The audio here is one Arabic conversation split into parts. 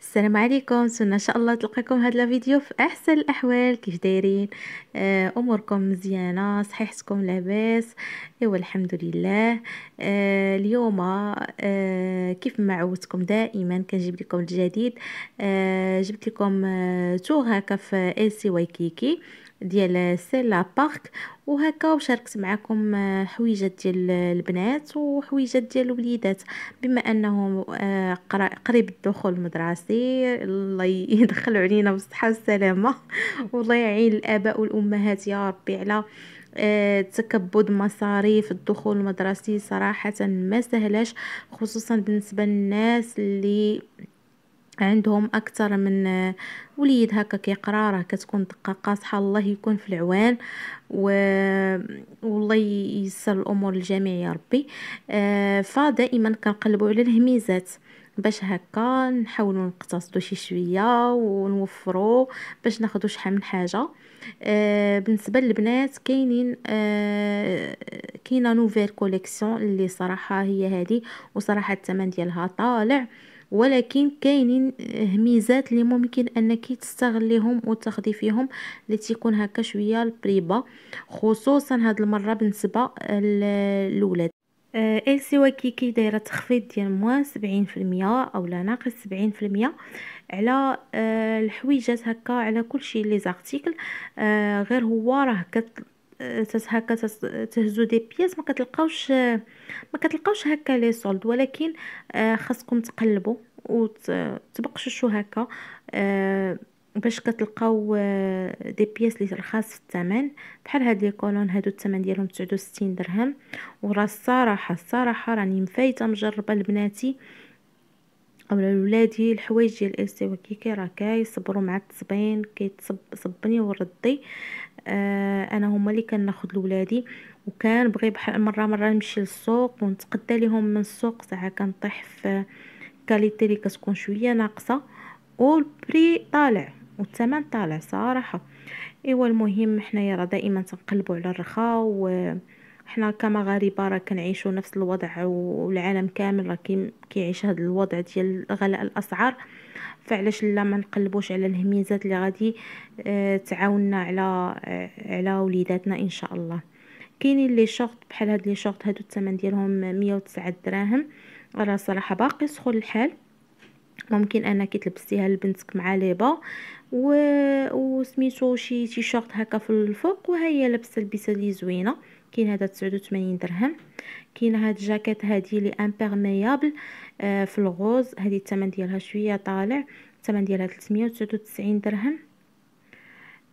السلام عليكم نتمنى ان شاء الله تلقاكم هذا الفيديو في احسن الاحوال كيف دايرين آه، اموركم مزيانه صحيحتكم لاباس ايوا الحمد لله آه، اليوم آه، كيف ما عودتكم دائما كنجيب لكم الجديد جبت لكم توغ هكا في ال سي واي كيكي ديال سيلا بارك وهكا وشاركت معكم آه، حويجات ديال البنات وحويجات ديال الوليدات بما انه آه، قريب الدخول المدرسي الله يدخل علينا بالصحه والسلامه والله يعين الاباء والامهات يا ربي على آه، تكبد مصاريف الدخول المدرسي صراحه ما سهلاش خصوصا بالنسبه للناس اللي عندهم اكثر من آه، وليد هكا كيقرا راه كتكون دقه قاصحه الله يكون في العوان و... آه، والله ييسر الامور للجميع يا ربي آه، فدائما كنقلبوا على الهميزات باش هكا نحاولوا نقتصدوا شي شويه ونوفروا باش ناخذوا شحال من حاجه آه بالنسبه للبنات كاينين آه كاينه نوفيل كوليكسيون اللي صراحه هي هذه وصراحه الثمن ديالها طالع ولكن كاينين هميزات آه، اللي ممكن انك تستغليهم وتاخذي فيهم اللي تيكون هكا شويه البريبا خصوصا هاد المره بالنسبه للولاد آه، سي وكيكي دايره تخفيض ديال موان 70% اولا ناقص 70% على آه، الحويجات هكا على كل شيء لي زارتيكل غير هو راه هكا تهزو دي بياس ما كتلقاوش ما كتلقاوش هكا لي سولد ولكن آه، خاصكم تقلبوا وتبقششوا هكا آه، باش كتلقاو آه، دي بياس لي رخاص في الثمن بحال هاد لي كولون هادو الثمن ديالهم 69 درهم وراه الصراحه الصراحه راني مفايته مجربه لبناتي اولا لولادي الحوايج ديال اس تي وكيكي راه كيصبروا مع التصبين كيتصبني وردي آه، انا هما اللي كناخذ لولادي وكان بغي بحال مره مره نمشي للسوق ونتقدى ليهم من السوق ساعه كنطيح في كاليتي اللي كتكون شويه ناقصه والبري طالع والثمن طالع صراحه ايوا المهم حنايا راه دائما تنقلبوا على الرخاء و حنا كمغاربه راه كنعيشوا نفس الوضع والعالم كامل راه كيعيش هذا الوضع ديال غلاء الاسعار فعلاش لا ما نقلبوش على الهميزات اللي غادي آه، تعاوننا على آه، على وليداتنا ان شاء الله كاينين لي شورت بحال هاد لي شورت هادو الثمن ديالهم 109 دراهم راه صراحه باقي سخون الحال ممكن انك تلبسيها لبنتك مع ليبا و... وسميتو شي شورت هكا في الفوق وهي لابسه لبسه لي زوينه كاين هذا 89 درهم كاين هاد الجاكيت هادي لي امبيرميابل آه، في الغوز هادي الثمن ديالها شويه طالع الثمن ديالها 399 درهم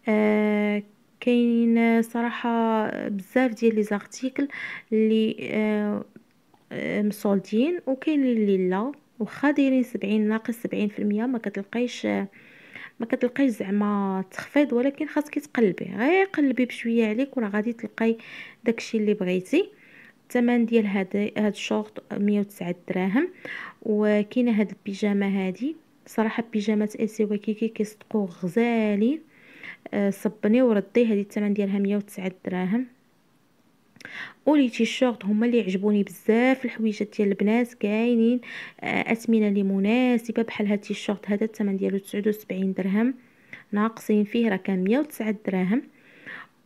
آه، كاين صراحه بزاف ديال لي زارتيكل لي آه، مسولدين وكاين اللي لا واخا دايرين 70 ناقص 70% ما كتلقايش ما كتلقايش زعما تخفيض ولكن خاصك تقلبي غير قلبي بشويه عليك وراه غادي تلقاي داكشي اللي بغيتي الثمن ديال هاد هاد الشورت 109 دراهم وكاينه هاد البيجامه هادي صراحه بيجامات اسي وكيكي كيصدقوا غزالين آه، صبني وردي هادي الثمن ديالها 109 دراهم ولي تي شورت هما اللي عجبوني بزاف الحويجات ديال البنات كاينين آه، اثمنه اللي مناسبه بحال هاد التيشيرت هذا الثمن ديالو 79 درهم ناقصين فيه راه كان 109 دراهم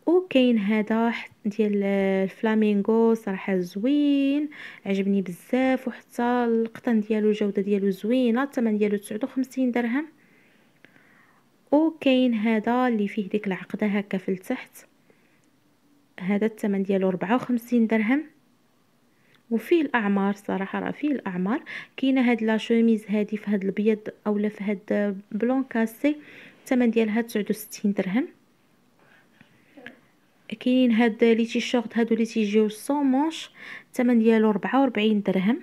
وكاين هذا ديال الفلامينغو صراحه زوين عجبني بزاف وحتى القطن ديالو الجوده ديالو زوينه الثمن ديالو 59 درهم وكاين هذا اللي فيه ديك العقده هكا في التحت هذا الثمن ديالو 54 درهم وفيه الاعمار صراحه راه فيه الاعمار كاينه هاد لا شوميز هادي في هاد الابيض اولا في هاد بلون كاسي الثمن ديالها 69 درهم كاينين هاد لي تيشورت هادو لي تيجيو سون مونش الثمن ديالو 44 درهم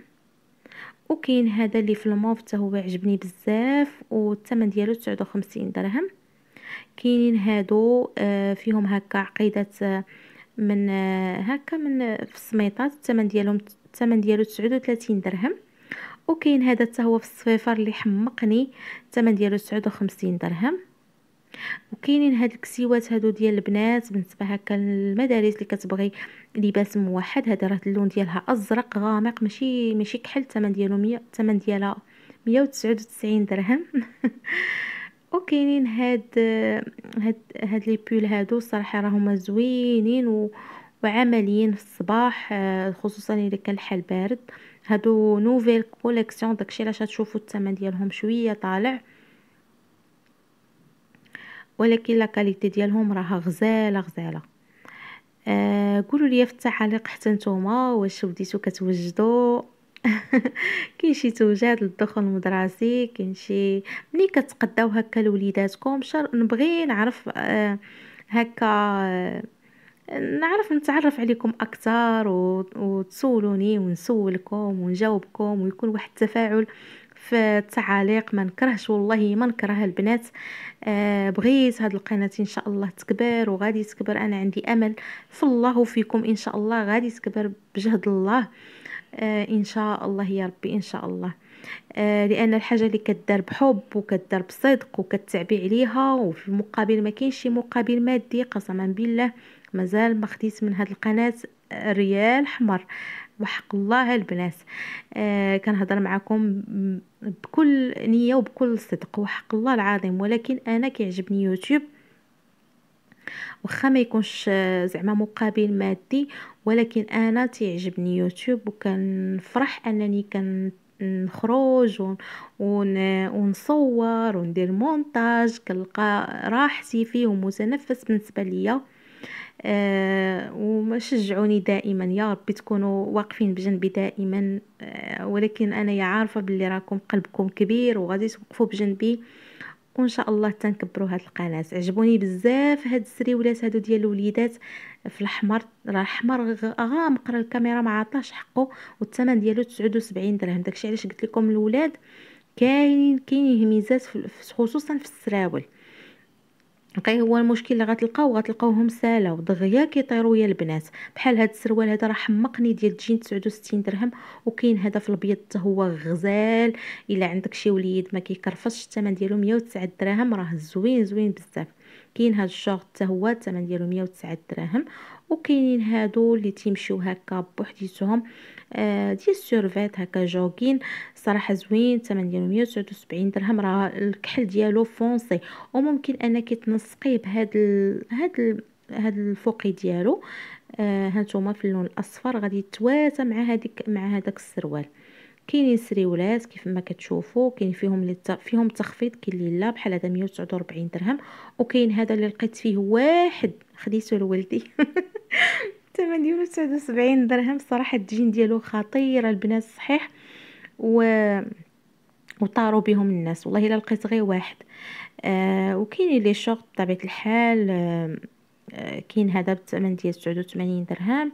وكاين هذا اللي في الموف حتى هو عجبني بزاف والثمن ديالو 59 درهم كاينين هادو آه، فيهم هكا عقيدات آه، من آه، هكا من في السميطات الثمن ديالهم الثمن ديالو 39 درهم وكاين هذا حتى هو في الصفيفر اللي حمقني الثمن ديالو 59 درهم وكاينين هاد الكسيوات هادو ديال البنات بالنسبه هكا للمدارس اللي كتبغي لباس موحد هذا راه اللون ديالها ازرق غامق ماشي ماشي كحل الثمن ديالو 100 الثمن ديالها 199 درهم وكاينين هاد هاد هاد لي بول هادو الصراحه راهما زوينين و وعمليين في الصباح آه، خصوصا الا كان الحال بارد هادو نوفيل كوليكسيون داكشي علاش غتشوفوا الثمن ديالهم شويه طالع ولكن لاكاليتي ديالهم راها غزاله غزاله آه قولوا لي في التعاليق حتى نتوما واش بديتو كتوجدوا كاين شي توجد للدخول المدرسي كاين شي ملي كتقداو هكا لوليداتكم شر نبغي نعرف آه هكا آه نعرف نتعرف عليكم اكثر وتسولوني ونسولكم ونجاوبكم ويكون واحد التفاعل في التعاليق ما نكرهش والله ما نكره البنات آه، بغيت هاد القناه ان شاء الله تكبر وغادي تكبر انا عندي امل في الله وفيكم ان شاء الله غادي تكبر بجهد الله آه، ان شاء الله يا ربي ان شاء الله آه، لان الحاجه اللي كدار بحب وكدار بصدق وكتعبي عليها وفي المقابل ما كاينش شي مقابل مادي قسما بالله مازال ما خديت من هاد القناه ريال حمر وحق الله البنات آه كنهضر معكم بكل نيه وبكل صدق وحق الله العظيم ولكن انا كيعجبني يوتيوب واخا ما يكونش آه، زعما مقابل مادي ولكن انا تيعجبني يوتيوب وكنفرح انني كن نخرج ونصور وندير مونتاج كنلقى راحتي فيه ومتنفس بالنسبه ليا آه، وما وشجعوني دائما يا ربي تكونوا واقفين بجنبي دائما آه، ولكن انا عارفه باللي راكم قلبكم كبير وغادي توقفوا بجنبي وان شاء الله تنكبروا هاد القناه عجبوني بزاف هاد السريولات هادو ديال الوليدات في الاحمر راه الاحمر غامق راه الكاميرا ما عطاش حقه والثمن ديالو 79 درهم داكشي علاش قلت لكم الولاد كاينين كاينين هميزات خصوصا في السراول اوكي هو المشكل اللي غتلقاو غتلقاوهم سالاو دغيا كيطيرو يا البنات بحال هاد السروال هذا راه حمقني ديال الجين 69 درهم وكاين هذا في الابيض حتى هو غزال الا عندك شي وليد ما كيكرفصش الثمن ديالو 109 دراهم راه زوين زوين بزاف كاين هاد الشورت حتى هو الثمن ديالو 109 دراهم وكاينين هادو اللي تيمشيو هكا بوحديتهم آه ديال السيرفيت هكا جوغين صراحه زوين الثمن ديالو 179 درهم راه الكحل ديالو فونسي وممكن انك تنسقيه بهاد ال... هاد ال... هاد الفوقي ديالو آه هانتوما في اللون الاصفر غادي يتواتى مع هذيك مع هذاك السروال كاينين سريولات كيف ما كتشوفوا كاين فيهم لت... فيهم تخفيض كاين اللي لا بحال هذا 149 درهم وكاين هذا اللي لقيت فيه واحد خديته لولدي 8 يورو 79 درهم صراحه الدجين ديالو خطيره البنات صحيح و وطاروا بهم الناس والله الا لقيت غير واحد آه وكاين لي شورت بطبيعه الحال آه, آه، كاين هذا بالثمن ديال 89 درهم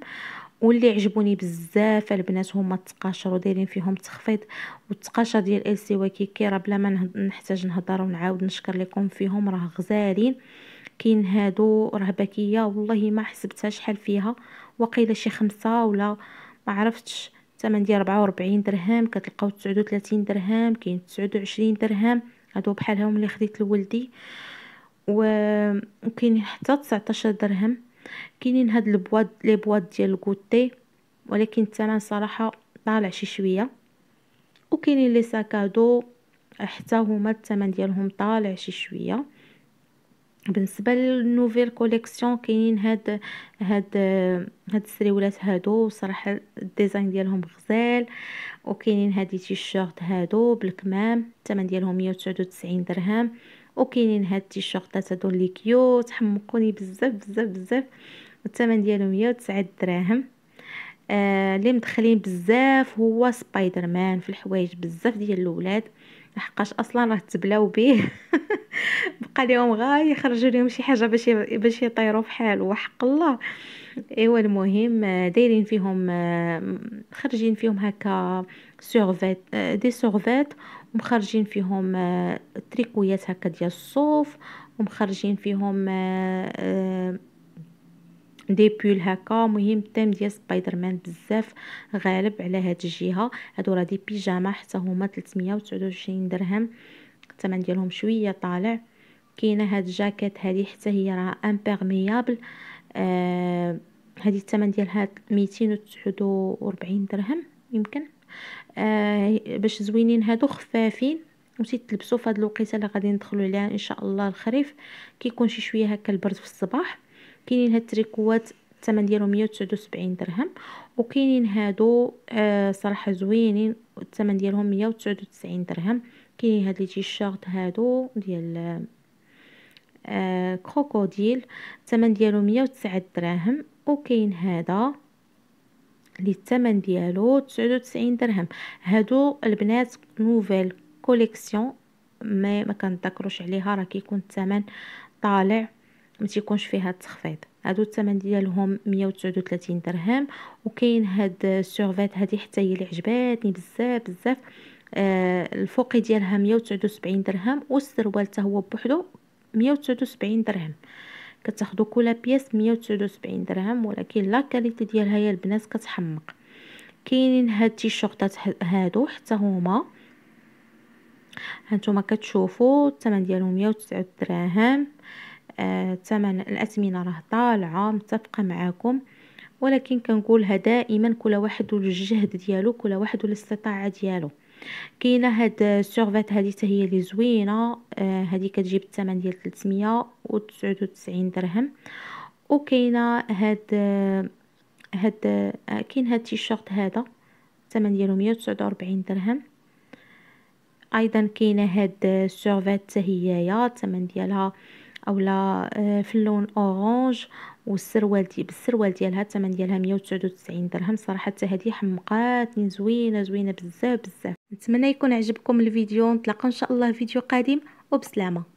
واللي عجبوني بزاف البنات هما التقاشر ودايرين فيهم تخفيض والتقاشر ديال ال سي وكيكي راه بلا ما نحتاج نهضر ونعاود نشكر لكم فيهم راه غزالين كاين هادو رهبكيه والله ما حسبتها شحال فيها وقيل شي خمسة ولا ما عرفتش الثمن ديال 44 درهم كتلقاو 39 درهم كاين 29 درهم هادو بحالهم اللي خديت لولدي وكاين حتى 19 درهم كاينين هاد البواط لي بواط ديال الكوتي ولكن الثمن صراحه طالع شي شويه وكاينين لي ساكادو حتى هما الثمن ديالهم طالع شي شويه بالنسبه للنوفيل كوليكسيون كاينين هاد هاد هاد السريولات هادو صراحه الديزاين ديالهم غزال وكاينين هادي تيشيرت هادو بالكمام الثمن ديالهم 199 درهم وكاينين هاد التيشيرتات هادو اللي كيوت حمقوني بزاف بزاف بزاف الثمن ديالهم 109 دراهم اللي آه مدخلين بزاف هو سبايدر مان في الحوايج بزاف ديال الاولاد لحقاش اصلا راه تبلاو به بقى لهم غا يخرجوا لهم شي حاجه باش باش يطيروا فحال وحق الله ايوا المهم آه، دايرين فيهم آه، خرجين فيهم هكا سورفيت آه، دي سورفيت ومخرجين فيهم تريكويات هكا ديال الصوف ومخرجين فيهم دي بول هكا مهم تيم ديال سبايدر مان بزاف غالب على هاد الجهه هادو راه دي بيجاما حتى هما 329 درهم الثمن ديالهم شويه طالع كاينه هاد الجاكيت هذه حتى هي راه امبيرميابل آه هذه الثمن ديالها 249 درهم يمكن آه باش زوينين هادو خفافين و في هاد الوقيته اللي غادي ندخلوا عليها ان شاء الله الخريف كيكون شي شويه هكا البرد في الصباح كاينين هاد التريكوات الثمن ديالهم 179 درهم وكاينين هادو آه صراحه زوينين الثمن ديالهم 199 درهم كي هاد لي تيشيرت هادو ديال آه، كروكوديل الثمن ديالو 109 دراهم وكاين هذا اللي الثمن ديالو 99 درهم هادو البنات نوفيل كوليكسيون ما ما كنتذكروش عليها راه كيكون الثمن طالع ما تيكونش فيها التخفيض هادو الثمن ديالهم 139 درهم وكاين هاد السورفيت هادي حتى هي اللي عجباتني بزاف بزاف آه، الفوقي ديالها مية وسبعين درهم والسروال حتى هو بوحدو مية وسبعين درهم كتاخدو كل بياس 179 وسبعين درهم ولكن لا كاليتي ديالها يا البنات كتحمق كاينين هاد التيشيرتات هادو حتى هما هانتوما كتشوفوا الثمن ديالهم مية درهم دراهم الثمن آه الاثمنه راه طالعه متفقه معاكم ولكن كنقولها دائما كل واحد والجهد ديالو كل واحد والاستطاعه ديالو كاينه هاد السورفات هادي حتى هي لي زوينه آه، هادي كتجيب الثمن ديال 399 درهم وكاينه هاد هاد آه، كاين هاد التيشيرت هذا الثمن ديالو 149 درهم ايضا كاينه هاد حتى هي الثمن ديالها اولا آه، في اللون اورانج والسروال دي بالسروال ديالها الثمن ديالها 199 درهم صراحه حتى هذه حمقاتني زوينه زوينه بزاف بزاف نتمنى يكون عجبكم الفيديو نتلاقى ان شاء الله فيديو قادم وبسلامه